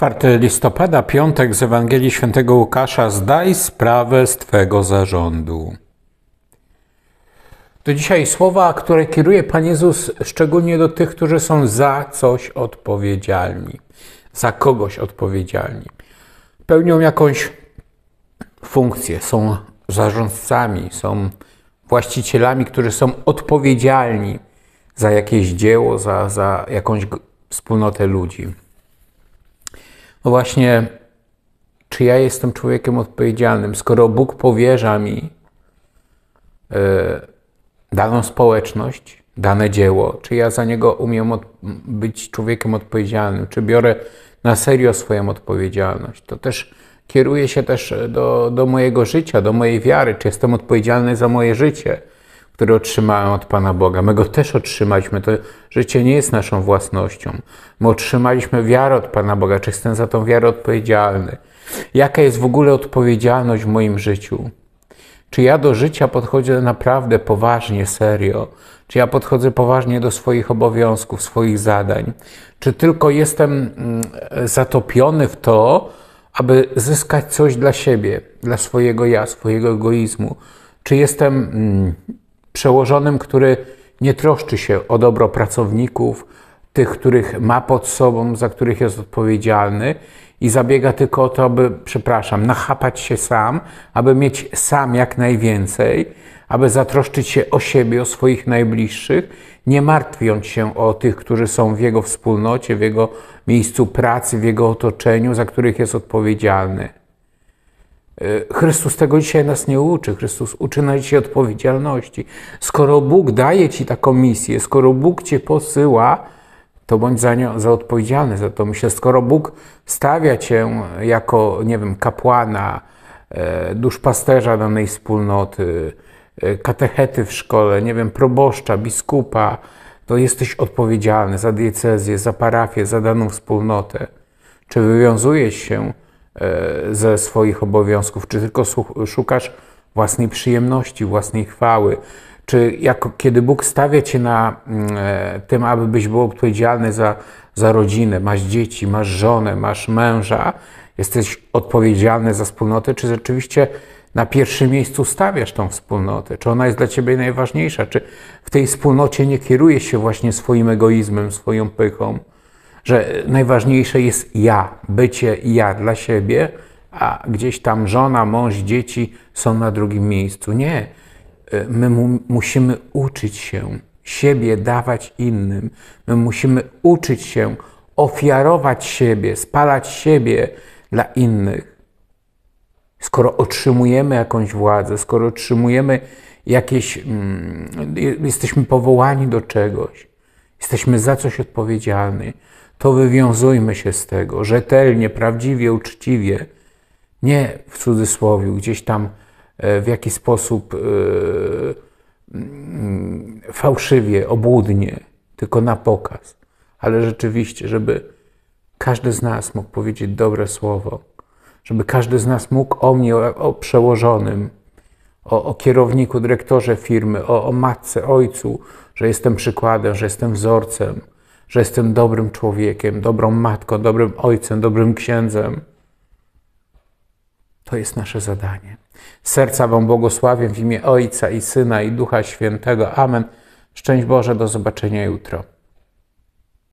4 listopada, piątek z Ewangelii Świętego Łukasza. Zdaj sprawę z Twego zarządu. To dzisiaj słowa, które kieruje Pan Jezus szczególnie do tych, którzy są za coś odpowiedzialni, za kogoś odpowiedzialni. Pełnią jakąś funkcję, są zarządcami, są właścicielami, którzy są odpowiedzialni za jakieś dzieło, za, za jakąś wspólnotę ludzi. No właśnie, czy ja jestem człowiekiem odpowiedzialnym, skoro Bóg powierza mi e, daną społeczność, dane dzieło, czy ja za niego umiem od, być człowiekiem odpowiedzialnym, czy biorę na serio swoją odpowiedzialność. To też kieruje się też do, do mojego życia, do mojej wiary, czy jestem odpowiedzialny za moje życie które otrzymałem od Pana Boga. My go też otrzymaliśmy. To życie nie jest naszą własnością. My otrzymaliśmy wiarę od Pana Boga. Czy jestem za tą wiarę odpowiedzialny? Jaka jest w ogóle odpowiedzialność w moim życiu? Czy ja do życia podchodzę naprawdę poważnie, serio? Czy ja podchodzę poważnie do swoich obowiązków, swoich zadań? Czy tylko jestem mm, zatopiony w to, aby zyskać coś dla siebie, dla swojego ja, swojego egoizmu? Czy jestem mm, przełożonym, który nie troszczy się o dobro pracowników, tych, których ma pod sobą, za których jest odpowiedzialny i zabiega tylko o to, aby, przepraszam, nachapać się sam, aby mieć sam jak najwięcej, aby zatroszczyć się o siebie, o swoich najbliższych, nie martwiąc się o tych, którzy są w jego wspólnocie, w jego miejscu pracy, w jego otoczeniu, za których jest odpowiedzialny. Y, Chrystus tego dzisiaj nas nie uczy. Chrystus uczy nas dzisiaj odpowiedzialności. Skoro Bóg daje ci taką misję, skoro Bóg cię posyła, to bądź za, nią, za odpowiedzialny za to. Myślę, skoro Bóg stawia cię jako, nie wiem, kapłana, e, duszpasterza danej wspólnoty, e, katechety w szkole, nie wiem, proboszcza, biskupa, to jesteś odpowiedzialny za diecezję, za parafię, za daną wspólnotę. Czy wywiązujesz się E, ze swoich obowiązków? Czy tylko szukasz własnej przyjemności, własnej chwały? Czy jak kiedy Bóg stawia cię na mm, e, tym, aby byś był odpowiedzialny za, za rodzinę, masz dzieci, masz żonę, masz męża, jesteś odpowiedzialny za wspólnotę, czy rzeczywiście na pierwszym miejscu stawiasz tą wspólnotę? Czy ona jest dla ciebie najważniejsza? Czy w tej wspólnocie nie kierujesz się właśnie swoim egoizmem, swoją pychą? że najważniejsze jest ja, bycie ja dla siebie, a gdzieś tam żona, mąż, dzieci są na drugim miejscu. Nie. Y, my mu musimy uczyć się siebie dawać innym. My musimy uczyć się ofiarować siebie, spalać siebie dla innych. Skoro otrzymujemy jakąś władzę, skoro otrzymujemy jakieś, mm, jesteśmy powołani do czegoś, Jesteśmy za coś odpowiedzialni. To wywiązujmy się z tego rzetelnie, prawdziwie, uczciwie. Nie w cudzysłowie, gdzieś tam e, w jakiś sposób e, mm, fałszywie, obłudnie, tylko na pokaz. Ale rzeczywiście, żeby każdy z nas mógł powiedzieć dobre słowo, żeby każdy z nas mógł o mnie, o przełożonym, o, o kierowniku, dyrektorze firmy, o, o matce, ojcu, że jestem przykładem, że jestem wzorcem, że jestem dobrym człowiekiem, dobrą matką, dobrym ojcem, dobrym księdzem. To jest nasze zadanie. Serca Wam błogosławię w imię Ojca i Syna i Ducha Świętego. Amen. Szczęść Boże, do zobaczenia jutro.